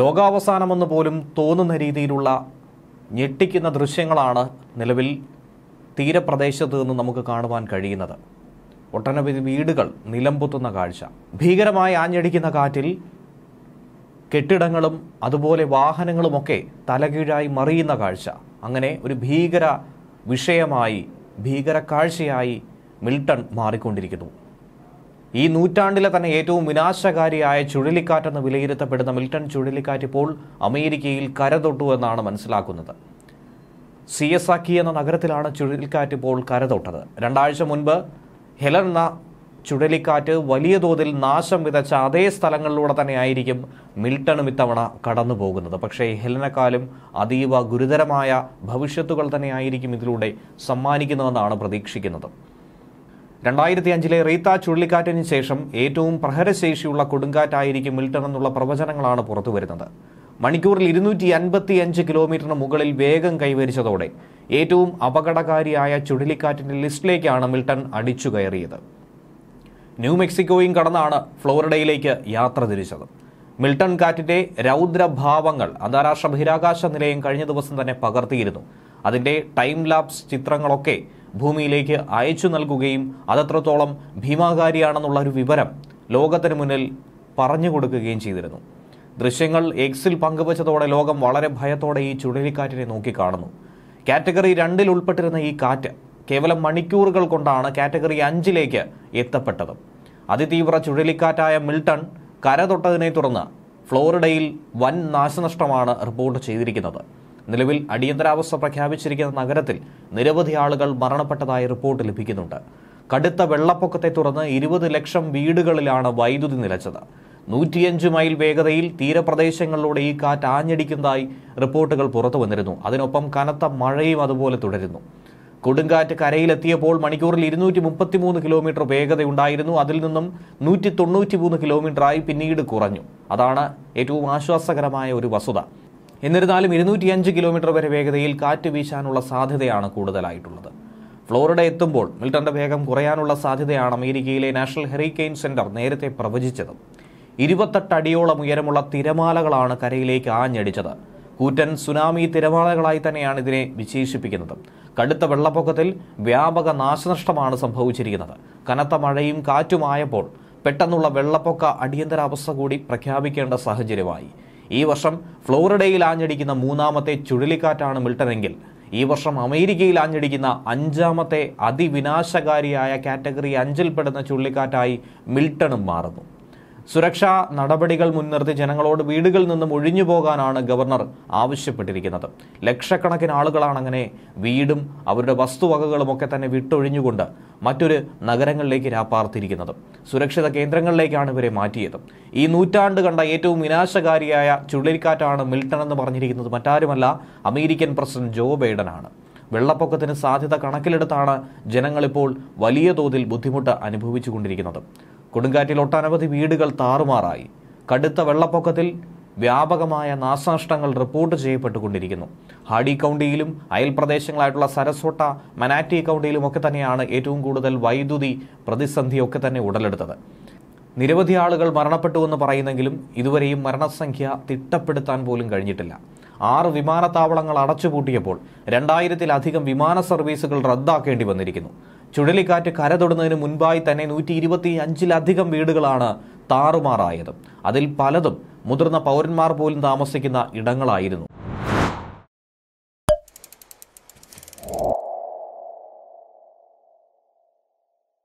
ലോകാവസാനമെന്ന് പോലും തോന്നുന്ന രീതിയിലുള്ള ഞെട്ടിക്കുന്ന ദൃശ്യങ്ങളാണ് നിലവിൽ തീരപ്രദേശത്ത് നിന്ന് നമുക്ക് കാണുവാൻ കഴിയുന്നത് ഒട്ടനവധി വീടുകൾ നിലംപൊത്തുന്ന കാഴ്ച ഭീകരമായി ആഞ്ഞടിക്കുന്ന കാറ്റിൽ കെട്ടിടങ്ങളും അതുപോലെ വാഹനങ്ങളുമൊക്കെ തലകീഴായി മറിയുന്ന കാഴ്ച അങ്ങനെ ഒരു ഭീകര വിഷയമായി ഭീകര കാഴ്ചയായി മിൽട്ടൺ മാറിക്കൊണ്ടിരിക്കുന്നു ഈ നൂറ്റാണ്ടിലെ തന്നെ ഏറ്റവും വിനാശകാരിയായ ചുഴലിക്കാറ്റെന്ന് വിലയിരുത്തപ്പെടുന്ന മിൽട്ടൺ ചുഴലിക്കാറ്റ് ഇപ്പോൾ അമേരിക്കയിൽ കരതൊട്ടു എന്നാണ് മനസ്സിലാക്കുന്നത് സി എസ് ആക്കി എന്ന നഗരത്തിലാണ് ചുഴലിക്കാറ്റ് ഇപ്പോൾ കരതൊട്ടത് രണ്ടാഴ്ച മുൻപ് ഹെലൻ എന്ന ചുഴലിക്കാറ്റ് വലിയ തോതിൽ നാശം വിതച്ച അതേ സ്ഥലങ്ങളിലൂടെ തന്നെ ആയിരിക്കും മിൽട്ടണും ഇത്തവണ കടന്നു പോകുന്നത് പക്ഷേ ഹെലനക്കാലും അതീവ ഗുരുതരമായ ഭവിഷ്യത്തുകൾ തന്നെയായിരിക്കും ഇതിലൂടെ സമ്മാനിക്കുന്നതെന്നാണ് പ്രതീക്ഷിക്കുന്നത് രണ്ടായിരത്തി അഞ്ചിലെ റീത്ത ചുഴലിക്കാറ്റിന് ശേഷം ഏറ്റവും പ്രഹരശേഷിയുള്ള കൊടുങ്കാറ്റായിരിക്കും മിൽട്ടൺ എന്നുള്ള പ്രവചനങ്ങളാണ് പുറത്തുവരുന്നത് മണിക്കൂറിൽ ഇരുന്നൂറ്റി അൻപത്തി അഞ്ച് കിലോമീറ്ററിന് മുകളിൽ വേഗം കൈവരിച്ചതോടെ ഏറ്റവും അപകടകാരിയായ ചുഴലിക്കാറ്റിന്റെ ലിസ്റ്റിലേക്കാണ് മിൽട്ടൺ അടിച്ചു കയറിയത് ന്യൂ മെക്സിക്കോയും കടന്നാണ് ഫ്ലോറിഡയിലേക്ക് യാത്ര തിരിച്ചത് മിൽട്ടൺ കാറ്റിന്റെ രൗദ്രഭാവങ്ങൾ അന്താരാഷ്ട്ര ബഹിരാകാശ നിലയം കഴിഞ്ഞ ദിവസം തന്നെ പകർത്തിയിരുന്നു അതിന്റെ ടൈം ലാപ്സ് ചിത്രങ്ങളൊക്കെ ഭൂമിയിലേക്ക് അയച്ചു നൽകുകയും അതത്രത്തോളം ഭീമാകാരിയാണെന്നുള്ള ഒരു വിവരം ലോകത്തിന് മുന്നിൽ പറഞ്ഞു കൊടുക്കുകയും ചെയ്തിരുന്നു ദൃശ്യങ്ങൾ എക്സിൽ പങ്കുവച്ചതോടെ ലോകം വളരെ ഭയത്തോടെ ഈ ചുഴലിക്കാറ്റിനെ നോക്കിക്കാണുന്നു കാറ്റഗറി രണ്ടിൽ ഉൾപ്പെട്ടിരുന്ന ഈ കാറ്റ് കേവലം മണിക്കൂറുകൾ കൊണ്ടാണ് കാറ്റഗറി അഞ്ചിലേക്ക് എത്തപ്പെട്ടത് അതിതീവ്ര ചുഴലിക്കാറ്റായ മിൽട്ടൺ കര തൊട്ടതിനെ തുടർന്ന് ഫ്ലോറിഡയിൽ വൻ നാശനഷ്ടമാണ് റിപ്പോർട്ട് ചെയ്തിരിക്കുന്നത് നിലവിൽ അടിയന്തരാവസ്ഥ പ്രഖ്യാപിച്ചിരിക്കുന്ന നഗരത്തിൽ നിരവധി ആളുകൾ മരണപ്പെട്ടതായി റിപ്പോർട്ട് ലഭിക്കുന്നുണ്ട് കടുത്ത വെള്ളപ്പൊക്കത്തെ തുടർന്ന് ഇരുപത് ലക്ഷം വീടുകളിലാണ് വൈദ്യുതി നിലച്ചത് നൂറ്റിയഞ്ച് മൈൽ വേഗതയിൽ തീരപ്രദേശങ്ങളിലൂടെ ഈ കാറ്റ് ആഞ്ഞടിക്കുന്നതായി റിപ്പോർട്ടുകൾ പുറത്തു വന്നിരുന്നു അതിനൊപ്പം കനത്ത മഴയും അതുപോലെ തുടരുന്നു കൊടുങ്കാറ്റ് കരയിലെത്തിയപ്പോൾ മണിക്കൂറിൽ ഇരുന്നൂറ്റി മുപ്പത്തിമൂന്ന് കിലോമീറ്റർ വേഗതയുണ്ടായിരുന്നു അതിൽ നിന്നും നൂറ്റി തൊണ്ണൂറ്റി മൂന്ന് കിലോമീറ്ററായി പിന്നീട് കുറഞ്ഞു അതാണ് ഏറ്റവും ആശ്വാസകരമായ ഒരു വസ്തുത എന്നിരുന്നാലും ഇരുന്നൂറ്റിയഞ്ച് കിലോമീറ്റർ വരെ വേഗതയിൽ കാറ്റ് വീശാനുള്ള സാധ്യതയാണ് കൂടുതലായിട്ടുള്ളത് ഫ്ലോറിഡ എത്തുമ്പോൾ മിൽട്ടന്റെ വേഗം കുറയാനുള്ള സാധ്യതയാണ് അമേരിക്കയിലെ നാഷണൽ ഹെറിക്കെയിൻ സെന്റർ നേരത്തെ പ്രവചിച്ചത് അടിയോളം ഉയരമുള്ള തിരമാലകളാണ് കരയിലേക്ക് ആഞ്ഞടിച്ചത് കൂറ്റൻ സുനാമി തിരമാലകളായി തന്നെയാണ് ഇതിനെ വിശേഷിപ്പിക്കുന്നത് കടുത്ത വെള്ളപ്പൊക്കത്തിൽ വ്യാപക നാശനഷ്ടമാണ് സംഭവിച്ചിരിക്കുന്നത് കനത്ത മഴയും കാറ്റുമായപ്പോൾ പെട്ടെന്നുള്ള വെള്ളപ്പൊക്ക അടിയന്തരാവസ്ഥ കൂടി പ്രഖ്യാപിക്കേണ്ട സാഹചര്യമായി ഈ വർഷം ഫ്ലോറിഡയിൽ ആഞ്ഞടിക്കുന്ന മൂന്നാമത്തെ ചുഴലിക്കാറ്റാണ് മിൽട്ടനെങ്കിൽ ഈ വർഷം അമേരിക്കയിൽ ആഞ്ഞടിക്കുന്ന അഞ്ചാമത്തെ അതിവിനാശകാരിയായ കാറ്റഗറി അഞ്ചിൽപ്പെടുന്ന ചുഴലിക്കാറ്റായി മിൽട്ടണും മാറുന്നു സുരക്ഷാ നടപടികൾ മുൻനിർത്തി ജനങ്ങളോട് വീടുകളിൽ നിന്നും ഒഴിഞ്ഞു പോകാനാണ് ഗവർണർ ആവശ്യപ്പെട്ടിരിക്കുന്നത് ലക്ഷക്കണക്കിന് ആളുകളാണ് അങ്ങനെ വീടും അവരുടെ വസ്തുവകകളും ഒക്കെ തന്നെ വിട്ടൊഴിഞ്ഞുകൊണ്ട് മറ്റൊരു നഗരങ്ങളിലേക്ക് രാപ്പാർത്തിരിക്കുന്നത് സുരക്ഷിത കേന്ദ്രങ്ങളിലേക്കാണ് ഇവരെ മാറ്റിയത് ഈ നൂറ്റാണ്ട് കണ്ട ഏറ്റവും വിനാശകാരിയായ ചുഴലിക്കാറ്റാണ് മിൽട്ടൺ എന്ന് പറഞ്ഞിരിക്കുന്നത് മറ്റാരുമല്ല അമേരിക്കൻ പ്രസിഡന്റ് ജോ ബൈഡനാണ് വെള്ളപ്പൊക്കത്തിന് സാധ്യത കണക്കിലെടുത്താണ് ജനങ്ങളിപ്പോൾ വലിയ തോതിൽ ബുദ്ധിമുട്ട് അനുഭവിച്ചുകൊണ്ടിരിക്കുന്നത് കൊടുങ്കാറ്റിൽ ഒട്ടനവധി വീടുകൾ താറുമാറായി കടുത്ത വെള്ളപ്പൊക്കത്തിൽ വ്യാപകമായ നാശനഷ്ടങ്ങൾ റിപ്പോർട്ട് ചെയ്യപ്പെട്ടുകൊണ്ടിരിക്കുന്നു ഹാഡി കൗണ്ടിയിലും അയൽ പ്രദേശങ്ങളായിട്ടുള്ള സരസ്വട്ട മനാറ്റി ഒക്കെ തന്നെയാണ് ഏറ്റവും കൂടുതൽ വൈദ്യുതി പ്രതിസന്ധിയൊക്കെ തന്നെ ഉടലെടുത്തത് നിരവധി ആളുകൾ മരണപ്പെട്ടുവെന്ന് പറയുന്നെങ്കിലും ഇതുവരെയും മരണസംഖ്യ തിട്ടപ്പെടുത്താൻ പോലും കഴിഞ്ഞിട്ടില്ല ആറ് വിമാനത്താവളങ്ങൾ അടച്ചുപൂട്ടിയപ്പോൾ രണ്ടായിരത്തിലധികം വിമാന സർവീസുകൾ റദ്ദാക്കേണ്ടി വന്നിരിക്കുന്നു ചുഴലിക്കാറ്റ് തൊടുന്നതിന് മുൻപായി തന്നെ നൂറ്റി ഇരുപത്തി അഞ്ചിലധികം വീടുകളാണ് താറുമാറായത് അതിൽ പലതും മുതിർന്ന പൗരന്മാർ പോലും താമസിക്കുന്ന ഇടങ്ങളായിരുന്നു